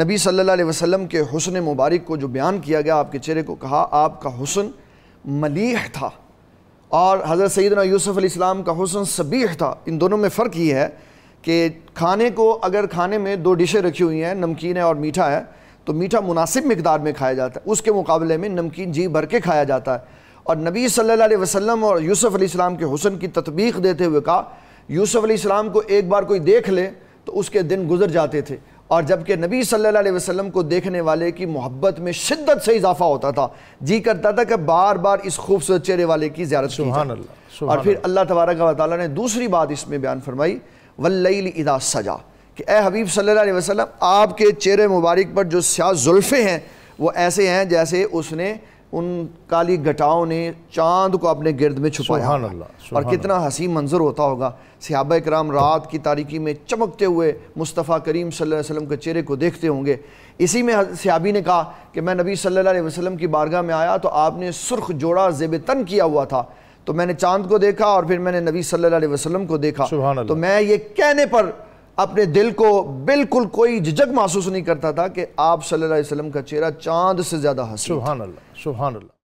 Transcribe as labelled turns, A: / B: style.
A: नबी सल्लल्लाहु अलैहि वसल्लम के हुसन मुबारक को जो बयान किया गया आपके चेहरे को कहा आपका हुसन मलीह था और हज़रत सैदना यूसुफ़ अलैहिस्सलाम का हुसन सबीह था इन दोनों में फ़र्क ये है कि खाने को अगर खाने में दो डिशें रखी हुई हैं नमकीन है और मीठा है तो मीठा मुनासिब मकदार में खाया जाता है उसके मुकाबले में नमकीन जी भर के खाया जाता है और नबी सल्लल्लाहु अलैहि वसल्लम और यूसुफ़ अलैहिस्सलाम के हुसन की ततबीक देते हुए कहा यूसुफ़ अलैहिस्सलाम को एक बार कोई देख ले तो उसके दिन गुजर जाते थे और जबकि नबी सल्लल्लाहु अलैहि वसल्लम को देखने वाले की मोहब्बत में शिद्दत से इजाफा होता था जी करता था कि बार बार इस खूबसूरत चेहरे वाले की ज्यारत सुबहान और फिर अल्लाह तबारक वाली ने दूसरी बात इसमें बयान फरमाई वल्लईल इदा सजा कि ए हबीब सल्लल्लाहु अलैहि वसल्लम आपके चेहरे मुबारक पर जो स्या जुल्फ़े हैं वो ऐसे हैं जैसे उसने उन काली घटाओं ने चांद को अपने गिरद में छुपाया और कितना हसी मंजर होता होगा सिहाब कराम रात की तारीकी में चमकते हुए मुस्तफ़ा करीम वसल्लम के चेहरे को देखते होंगे इसी में सियाबी ने कहा कि मैं नबी सल्लल्लाहु अलैहि वसल्लम की बारगाह में आया तो आपने सुर्ख जोड़ा जेब तन किया हुआ था तो मैंने चांद को देखा और फिर मैंने नबी सल्लल्लाहु अलैहि वसल्लम को देखा तो मैं ये कहने पर अपने दिल को बिल्कुल कोई झिझक महसूस नहीं करता था कि आप सल्लल्लाहु अलैहि वसल्लम का चेहरा चांद से ज़्यादा हंसी सुबहान अल्लाह